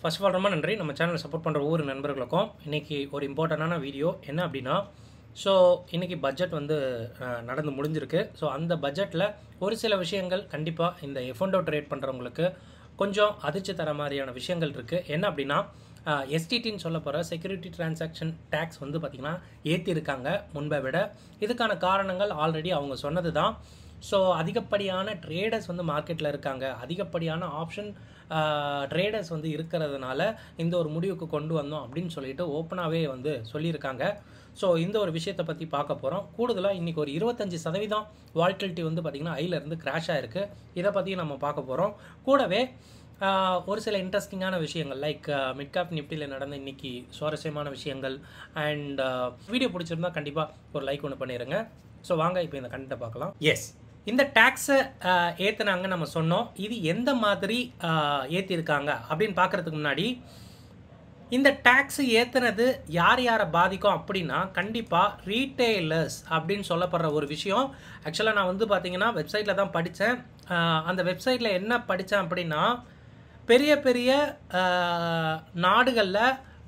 first of all ரொம்ப நன்றி நம்ம சேனலை சப்போர்ட் பண்ணுற ஒவ்வொரு நண்பர்களுக்கும் இன்றைக்கி ஒரு இம்பார்ட்டண்டான வீடியோ என்ன அப்படின்னா ஸோ இன்றைக்கி பட்ஜெட் வந்து நடந்து முடிஞ்சிருக்கு ஸோ அந்த பட்ஜெட்டில் ஒரு சில விஷயங்கள் கண்டிப்பாக இந்த எஃபண்டோ ட்ரேட் பண்ணுறவங்களுக்கு கொஞ்சம் அதிர்ச்சி தர மாதிரியான விஷயங்கள் இருக்குது என்ன அப்படின்னா எஸ்டிடின்னு சொல்ல போகிற செக்யூரிட்டி டிரான்சாக்ஷன் டேக்ஸ் வந்து பார்த்திங்கன்னா ஏற்றிருக்காங்க முன்பை விட இதுக்கான காரணங்கள் ஆல்ரெடி அவங்க சொன்னது தான் ஸோ அதிகப்படியான ட்ரேடர்ஸ் வந்து மார்க்கெட்டில் இருக்காங்க அதிகப்படியான ஆப்ஷன் ட்ரேடர்ஸ் வந்து இருக்கிறதுனால இந்த ஒரு முடிவுக்கு கொண்டு வந்தோம் அப்படின்னு சொல்லிட்டு ஓப்பனாகவே வந்து சொல்லியிருக்காங்க ஸோ இந்த ஒரு விஷயத்தை பற்றி பார்க்க போகிறோம் கூடுதலாக இன்றைக்கி ஒரு இருபத்தஞ்சி சதவீதம் வால்டிலிட்டி வந்து பார்த்திங்கன்னா ஐலேருந்து கிராஷ் ஆகிருக்கு இதை பற்றியும் நம்ம பார்க்க போகிறோம் கூடவே ஒரு சில இன்ட்ரெஸ்டிங்கான விஷயங்கள் லைக் மிட்காப் நிஃப்டியில் நடந்த இன்றைக்கி சுவாரஸ்யமான விஷயங்கள் அண்ட் வீடியோ பிடிச்சிருந்தா கண்டிப்பாக ஒரு லைக் ஒன்று பண்ணிடுங்க ஸோ வாங்க இப்போ இந்த கண்டிப்பாக பார்க்கலாம் எஸ் இந்த டேக்ஸை ஏற்றுனாங்க நம்ம சொன்னோம் இது எந்த மாதிரி ஏற்றிருக்காங்க அப்படின்னு பார்க்குறதுக்கு முன்னாடி இந்த டேக்ஸ் ஏற்றுனது யார் யாரை பாதிக்கும் அப்படின்னா கண்டிப்பாக ரீட்டெய்லர்ஸ் அப்படின்னு சொல்லப்படுற ஒரு விஷயம் ஆக்சுவலாக நான் வந்து பார்த்திங்கன்னா வெப்சைட்டில் தான் படித்தேன் அந்த வெப்சைட்டில் என்ன படித்தேன் அப்படின்னா பெரிய பெரிய நாடுகளில்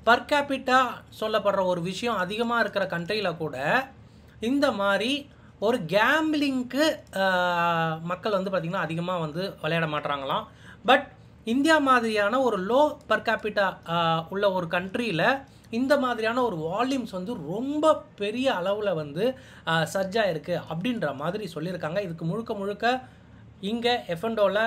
பர் கேபிட்டா சொல்லப்படுற ஒரு விஷயம் அதிகமாக இருக்கிற கண்ட்ரியில் கூட இந்த மாதிரி ஒரு கேம்பிளிங்க்கு மக்கள் வந்து பார்த்திங்கன்னா அதிகமாக வந்து விளையாட மாட்டுறாங்களாம் பட் இந்தியா மாதிரியான ஒரு லோ பர் கேபிட்டா உள்ள ஒரு கண்ட்ரியில் இந்த மாதிரியான ஒரு வால்யூம்ஸ் வந்து ரொம்ப பெரிய அளவில் வந்து சர்ஜாக இருக்குது அப்படின்ற மாதிரி சொல்லியிருக்காங்க இதுக்கு முழுக்க முழுக்க இங்கே எஃப்என்டோவில்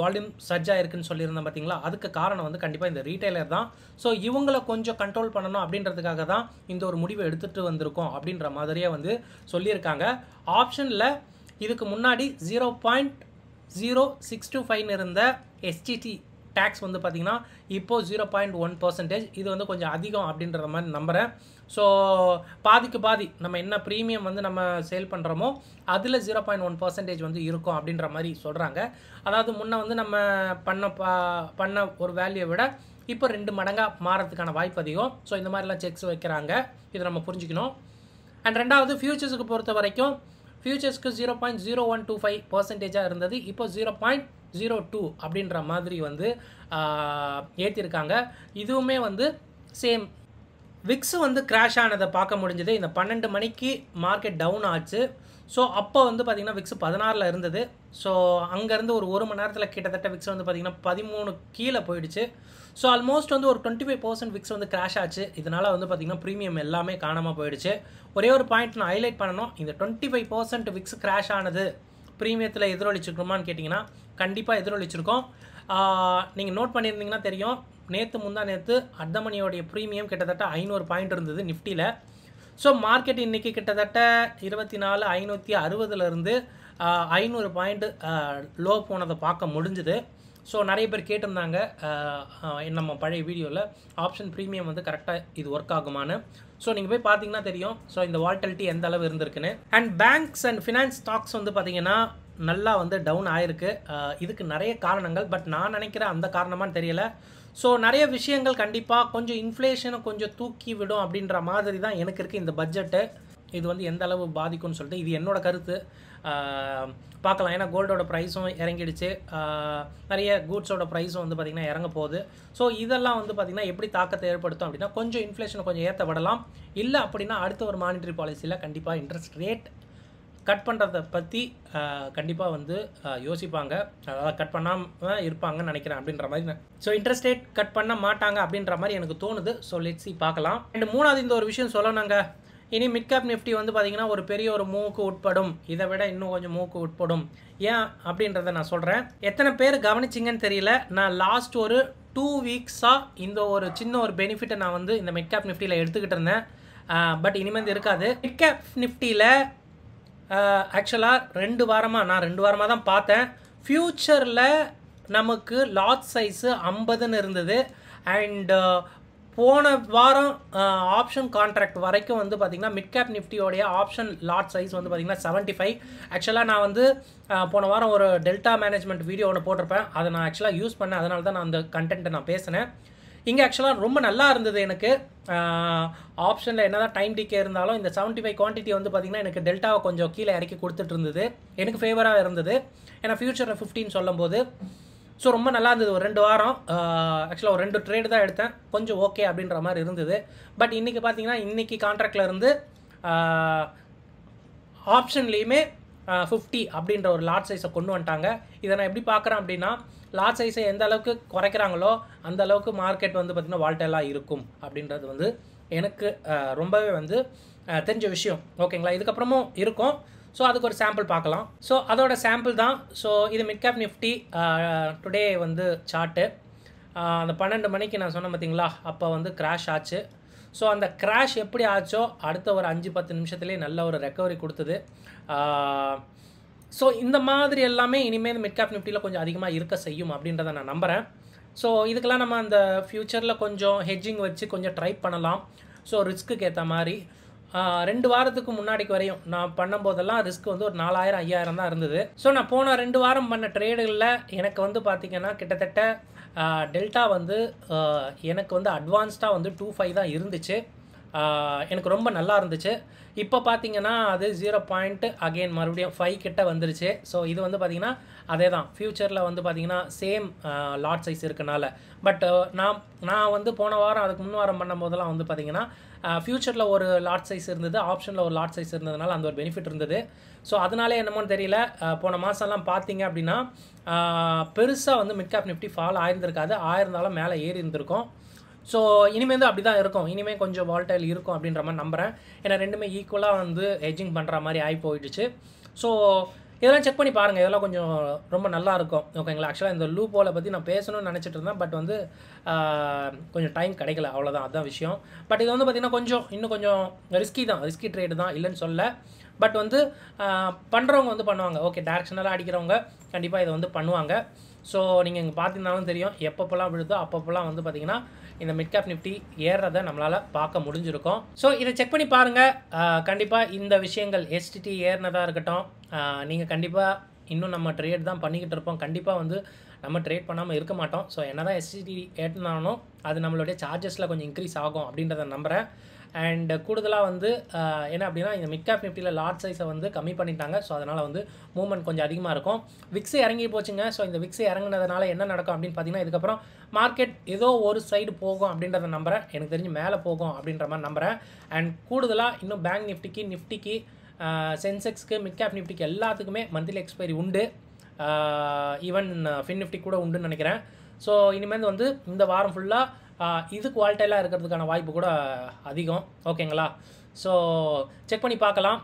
வால்யூம் சர்ஜாக இருக்குன்னு சொல்லியிருந்தேன் பார்த்தீங்களா அதுக்கு காரணம் வந்து கண்டிப்பாக இந்த ரீட்டைலர் தான் ஸோ இவங்களை கொஞ்சம் கண்ட்ரோல் பண்ணணும் அப்படின்றதுக்காக தான் இந்த ஒரு முடிவை எடுத்துகிட்டு வந்திருக்கோம் அப்படின்ற மாதிரியே வந்து சொல்லியிருக்காங்க ஆப்ஷனில் இதுக்கு முன்னாடி zero point zero six two ஃபைவ்னு இருந்த எஸ்டிடி டேக்ஸ் வந்து பார்த்திங்கன்னா இப்போது ஜீரோ பாயிண்ட் ஒன் பர்சன்டேஜ் இது வந்து கொஞ்சம் அதிகம் அப்படின்ற மாதிரி நம்புகிறேன் ஸோ பாதிக்கு பாதி நம்ம என்ன ப்ரீமியம் வந்து நம்ம சேல் பண்ணுறோமோ அதில் ஜீரோ பாயிண்ட் ஒன் பர்சன்டேஜ் வந்து இருக்கும் அப்படின்ற மாதிரி சொல்கிறாங்க அதாவது முன்னே வந்து நம்ம பண்ண பண்ண ஒரு வேல்யூவை விட இப்போ ரெண்டு மடங்காக மாறத்துக்கான வாய்ப்பு அதிகம் ஸோ இந்த மாதிரிலாம் செக்ஸ் வைக்கிறாங்க இதை நம்ம புரிஞ்சுக்கணும் அண்ட் ரெண்டாவது ஃபியூச்சர்ஸுக்கு பொறுத்த வரைக்கும் ஃபியூச்சர்ஸ்க்கு zero point zero one two five பர்சன்டேஜாக இருந்தது இப்போ ஜீரோ பாயிண்ட் ஜீரோ டூ அப்படின்ற மாதிரி வந்து ஏற்றிருக்காங்க இதுவுமே வந்து சேம் விக்ஸ் வந்து கிராஷ் ஆனதை பார்க்க முடிஞ்சது இந்த பன்னெண்டு மணிக்கு மார்க்கெட் டவுன் ஆச்சு ஸோ அப்போ வந்து பார்த்திங்கன்னா விக்ஸ் பதினாறில் இருந்தது ஸோ அங்கேருந்து ஒரு ஒரு மணி நேரத்தில் கிட்டத்தட்ட விக்ஸ் வந்து பார்த்திங்கன்னா பதிமூணு கீழே போயிடுச்சு ஸோ ஆல்மோஸ்ட் வந்து ஒரு டுவெண்ட்டி ஃபைவ் பர்சன்ட் விக்ஸ் வந்து கிராஷ் ஆச்சு இதனால் வந்து பார்த்திங்கன்னா ப்ரீமியம் எல்லாமே காணாமல் போயிடுச்சு ஒரே ஒரு பாயிண்ட் நான் ஹைலைட் பண்ணணும் இந்த twenty five percent VIX crash ஆனது ப்ரீமியத்தில் எதிரொலிச்சுக்கணுமான்னு கேட்டிங்கன்னா கண்டிப்பாக எதிரொலிச்சிருக்கோம் நீங்கள் நோட் பண்ணியிருந்தீங்கன்னா தெரியும் நேற்று முந்தா நேற்று அர்த்தமணியோடைய ப்ரீமியம் கிட்டத்தட்ட ஐநூறு பாயிண்ட் இருந்தது நிஃப்டியில் ஸோ மார்க்கெட் இன்றைக்கி கிட்டத்தட்ட இருபத்தி நாலு ஐநூற்றி அறுபதுலேருந்து ஐநூறு பாயிண்ட் லோ போனதை பார்க்க முடிஞ்சுது ஸோ நிறைய பேர் கேட்டிருந்தாங்க நம்ம பழைய வீடியோவில் ஆப்ஷன் ப்ரீமியம் வந்து கரெக்டாக இது ஒர்க் ஆகுமான்னு ஸோ நீங்கள் போய் பார்த்தீங்கன்னா தெரியும் ஸோ இந்த வால்டலிட்டி எந்த அளவு இருந்திருக்குன்னு and banks and finance stocks வந்து பார்த்தீங்கன்னா நல்லா வந்து டவுன் ஆயிருக்கு இதுக்கு நிறைய காரணங்கள் பட் நான் நினைக்கிற அந்த காரணமானு தெரியல ஸோ நிறைய விஷயங்கள் கண்டிப்பாக கொஞ்சம் இன்ஃப்ளேஷனை கொஞ்சம் தூக்கி விடும் அப்படின்ற மாதிரி தான் எனக்கு இருக்குது இந்த பட்ஜெட்டு இது வந்து எந்த அளவு பாதிக்கும்னு சொல்லிட்டு இது என்னோட கருத்து பார்க்கலாம் ஏன்னா கோல்டோட ப்ரைஸும் இறங்கிடுச்சு நிறைய கூட்ஸோட ப்ரைஸும் வந்து பார்த்திங்கன்னா இறங்க போகுது ஸோ இதெல்லாம் வந்து பார்த்திங்கன்னா எப்படி தாக்கத்தை ஏற்படுத்தும் அப்படின்னா கொஞ்சம் இன்ஃப்ளேஷனை கொஞ்சம் ஏற்ற விடலாம் இல்லை அப்படின்னா அடுத்த ஒரு மானிட்டரி பாலிசியில் கண்டிப்பாக இன்ட்ரெஸ்ட் ரேட் கட் பண்ணுறத பற்றி கண்டிப்பாக வந்து யோசிப்பாங்க அதாவது கட் பண்ணாமல் இருப்பாங்கன்னு நினைக்கிறேன் அப்படின்ற மாதிரி ஸோ இன்ட்ரெஸ்ட் ரேட் கட் பண்ண மாட்டாங்க அப்படின்ற மாதிரி எனக்கு தோணுது ஸோ லெட்ஸி பார்க்கலாம் அண்ட் மூணாவது இந்த ஒரு விஷயம் சொல்லணுங்க இனி மிட் கேப் நிஃப்டி வந்து பார்த்திங்கன்னா ஒரு பெரிய ஒரு மூக்கு உட்படும் இதை விட இன்னும் கொஞ்சம் மூக்கு உட்படும் ஏன் அப்படின்றத நான் சொல்கிறேன் எத்தனை பேர் கவனிச்சிங்கன்னு தெரியல நான் லாஸ்ட் ஒரு டூ வீக்ஸாக இந்த ஒரு சின்ன ஒரு பெனிஃபிட்டை நான் வந்து இந்த மிட் கேப் நிஃப்டியில் எடுத்துக்கிட்டு இருந்தேன் பட் இனிமேல் இருக்காது மிட் கேப் நிஃப்டியில் ஆக்சுவலாக ரெண்டு வாரமாக நான் ரெண்டு வாரமாக தான் பார்த்தேன் ஃப்யூச்சரில் நமக்கு லார்ஜ் சைஸு ஐம்பதுன்னு இருந்தது அண்டு போன வாரம் ஆப்ஷன் கான்ட்ராக்ட் வரைக்கும் வந்து பார்த்திங்கன்னா மிட்கேப் நிஃப்டியோடைய ஆப்ஷன் லாட் சைஸ் வந்து பார்த்திங்கன்னா செவன்ட்டி ஃபைவ் ஆக்சுவலாக நான் வந்து போன வாரம் ஒரு டெல்டா மேனேஜ்மெண்ட் வீடியோ ஒன்று போட்டிருப்பேன் அதை நான் ஆக்சுவலாக யூஸ் பண்ணேன் அதனால தான் நான் அந்த கண்டென்ட்டை நான் பேசினேன் இங்கே ஆக்சுவலாக ரொம்ப நல்லா இருந்தது எனக்கு ஆப்ஷனில் என்ன தான் டைம் டிக்கே இருந்தாலும் இந்த செவன்ட்டி ஃபைவ் குவான்டிட்டி வந்து பார்த்திங்கன்னா எனக்கு டெல்டாவை கொஞ்சம் கீழே இறக்கி கொடுத்துட்டு இருந்தது எனக்கு ஃபேவராக இருந்தது ஏன்னா ஃப்யூச்சரில் ஃபிஃப்டின்னு சொல்லும்போது ஸோ ரொம்ப நல்லா இருந்தது ஒரு ரெண்டு வாரம் ஆக்சுவலாக ஒரு ரெண்டு ட்ரேடு தான் எடுத்தேன் கொஞ்சம் ஓகே அப்படின்ற மாதிரி இருந்தது பட் இன்றைக்கி பார்த்தீங்கன்னா இன்றைக்கி கான்ட்ராக்டில் இருந்து ஆப்ஷன்லேயுமே ஃபிஃப்டி அப்படின்ற ஒரு லார்ஜ் சைஸை கொண்டு வந்துட்டாங்க இதை நான் எப்படி பார்க்குறேன் அப்படின்னா லாட் சைஸை எந்த அளவுக்கு குறைக்கிறாங்களோ அந்த அளவுக்கு மார்க்கெட் வந்து பார்த்திங்கன்னா வால்டெல்லாம் இருக்கும் அப்படின்றது வந்து எனக்கு ரொம்பவே வந்து தெரிஞ்ச விஷயம் ஓகேங்களா இதுக்கப்புறமும் இருக்கும் ஸோ அதுக்கு ஒரு சாம்பிள் பார்க்கலாம் ஸோ அதோட சாம்பிள் தான் ஸோ இது மிட்கேப் நிஃப்டி டுடே வந்து சார்ட்டு அந்த பன்னெண்டு மணிக்கு நான் சொன்னேன் பார்த்தீங்களா அப்போ வந்து க்ராஷ் ஆச்சு ஸோ அந்த க்ராஷ் எப்படி ஆச்சோ அடுத்த ஒரு அஞ்சு பத்து நிமிஷத்துலேயே நல்ல ஒரு ரெக்கவரி கொடுத்தது ஸோ இந்த மாதிரி எல்லாமே இனிமேல் இந்த மிட்கேப் நிஃப்டியில் கொஞ்சம் அதிகமாக இருக்க செய்யும் அப்படின்றத நான் நம்புகிறேன் ஸோ இதுக்கெல்லாம் நம்ம அந்த ஃப்யூச்சரில் கொஞ்சம் ஹெட்ஜிங் வச்சு கொஞ்சம் ட்ரை பண்ணலாம் ஸோ ரிஸ்க்குக்கு ஏற்ற மாதிரி ரெண்டு வாரத்துக்கு முன்னாடிக்கு வரையும் நான் பண்ணும்போதெல்லாம் ரிஸ்க் வந்து ஒரு நாலாயிரம் ஐயாயிரம் தான் இருந்தது ஸோ நான் போன ரெண்டு வாரம் பண்ண ட்ரேடுகளில் எனக்கு வந்து பார்த்திங்கன்னா கிட்டத்தட்ட டெல்டா வந்து எனக்கு வந்து அட்வான்ஸ்டாக வந்து டூ ஃபைவ் தான் இருந்துச்சு எனக்கு ரொம்ப நல்லா இருந்துச்சு இப்போ பார்த்தீங்கன்னா அது ஜீரோ பாயிண்ட் அகெயின் மறுபடியும் ஃபைவ் கிட்ட வந்துருச்சு ஸோ இது வந்து பார்த்திங்கன்னா அதே தான் ஃப்யூச்சரில் வந்து பார்த்திங்கன்னா சேம் லாட் சைஸ் இருக்கனால பட் நான் நான் வந்து போன வாரம் அதுக்கு முன் வாரம் பண்ணும்போதெல்லாம் வந்து பார்த்திங்கன்னா ஃப்யூச்சரில் ஒரு லாட் சைஸ் இருந்தது ஆப்ஷனில் ஒரு லாட் சைஸ் இருந்ததுனால அந்த ஒரு பெனிஃபிட் இருந்தது ஸோ அதனாலே என்னமோன்னு தெரியல போன மாதம்லாம் பார்த்தீங்க அப்படின்னா பெருசாக வந்து மிட் கேப் நிஃப்டி ஃபால் ஆயிருந்திருக்காது ஆயிருந்தாலும் மேலே ஏறி இருந்திருக்கும் ஸோ இனிமேல் வந்து அப்படி தான் இருக்கும் இனிமேல் கொஞ்சம் வால்டைல் இருக்கும் அப்படின்ற மாதிரி நம்புகிறேன் ஏன்னா ரெண்டுமே ஈக்குவலாக வந்து ஹெஜிங் பண்ணுற மாதிரி ஆகி போயிடுச்சு ஸோ இதெல்லாம் செக் பண்ணி பாருங்கள் இதெல்லாம் கொஞ்சம் ரொம்ப நல்லா இருக்கும் ஓகேங்களா ஆக்சுவலாக இந்த லூ போலை பற்றி நான் பேசணும்னு நினச்சிட்டு இருந்தேன் பட் வந்து கொஞ்சம் டைம் கிடைக்கல அவ்வளோதான் அதுதான் விஷயம் பட் இது வந்து பார்த்திங்கன்னா கொஞ்சம் இன்னும் கொஞ்சம் ரிஸ்கி தான் ரிஸ்கி ட்ரேடு தான் இல்லைன்னு சொல்ல பட் வந்து பண்ணுறவங்க வந்து பண்ணுவாங்க ஓகே டேரக்ஷனலாக அடிக்கிறவங்க கண்டிப்பாக இதை வந்து பண்ணுவாங்க ஸோ நீங்கள் இங்கே பார்த்தீங்கனாலும் தெரியும் எப்பப்போலாம் விழுதோ அப்பப்போலாம் வந்து பார்த்திங்கன்னா இந்த மிட் கேப் நிஃப்டி ஏறுறதை நம்மளால் பார்க்க முடிஞ்சிருக்கும் ஸோ இதை செக் பண்ணி பாருங்கள் கண்டிப்பாக இந்த விஷயங்கள் எஸ்டிடி ஏறினதாக இருக்கட்டும் நீங்கள் கண்டிப்பாக இன்னும் நம்ம ட்ரேட் தான் பண்ணிக்கிட்டு இருப்போம் கண்டிப்பாக வந்து நம்ம ட்ரேட் பண்ணாமல் இருக்க மாட்டோம் ஸோ என்ன தான் எஸ்டிடி ஏற்றினாலும் அது நம்மளுடைய சார்ஜஸில் கொஞ்சம் இன்க்ரீஸ் ஆகும் அப்படின்றத நம்புகிறேன் அண்ட் கூடுதலாக வந்து என்ன அப்படின்னா இந்த மிட்கேப் நிஃப்டியில் லார்ஜ் சைஸை வந்து கம்மி பண்ணிட்டாங்க ஸோ அதனால் வந்து மூவ்மெண்ட் கொஞ்சம் அதிகமாக இருக்கும் விக்ஸ் இறங்கி போச்சுங்க ஸோ இந்த விக்ஸ் இறங்கினதுனால என்ன நடக்கும் அப்படின்னு பார்த்தீங்கன்னா இதுக்கப்புறம் மார்க்கெட் ஏதோ ஒரு சைடு போகும் அப்படின்றத நம்புகிறேன் எனக்கு தெரிஞ்சு மேலே போகும் அப்படின்ற மாதிரி நம்புகிறேன் அண்ட் கூடுதலாக இன்னும் பேங்க் நிஃப்டிக்கு நிஃப்டிக்கு சென்செக்ஸ்க்கு மிட்கேப் நிஃப்டிக்கு எல்லாத்துக்குமே மந்த்லி எக்ஸ்பைரி உண்டு ஈவன் ஃபின் நிஃப்டி கூட உண்டுன்னு நினைக்கிறேன் ஸோ இனிமேல் வந்து இந்த வாரம் ஃபுல்லாக இது குவாலிட்டியெலாம் இருக்கிறதுக்கான வாய்ப்பு கூட அதிகம் ஓகேங்களா ஸோ செக் பண்ணி பார்க்கலாம்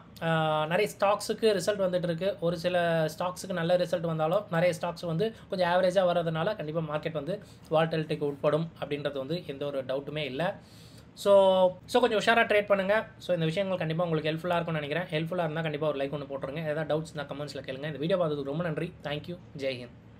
நிறைய ஸ்டாக்ஸுக்கு ரிசல்ட் வந்துட்டு இருக்கு ஒரு சில ஸ்டாக்ஸுக்கு நல்ல ரிசல்ட் வந்தாலும் நிறைய ஸ்டாக்ஸ் வந்து கொஞ்சம் ஆவரேஜாக வர்றதுனால கண்டிப்பாக மார்க்கெட் வந்து வால்டலிட்டிக்கு உட்படும் அப்படின்றது வந்து எந்த ஒரு டவுட்டுமே இல்லை ஸோ ஸோ கொஞ்சம் உஷாராக ட்ரேட் பண்ணுங்கள் ஸோ இந்த விஷயங்கள் கண்டிப்பாக உங்களுக்கு ஹெல்ப்ஃபுல்லாக இருக்கும்னு நினைக்கிறேன் ஹெல்ப்ஃபுல்லாக இருந்தால் கண்டிப்பாக ஒரு லைக் ஒன்று போட்டுருங்க ஏதாவது நான் கமெண்ட்ஸில் கேளுங்க இந்த வீடியோ பார்த்ததுக்கு ரொம்ப நன்றி தேங்க்யூ ஜெய்ஹிந்த்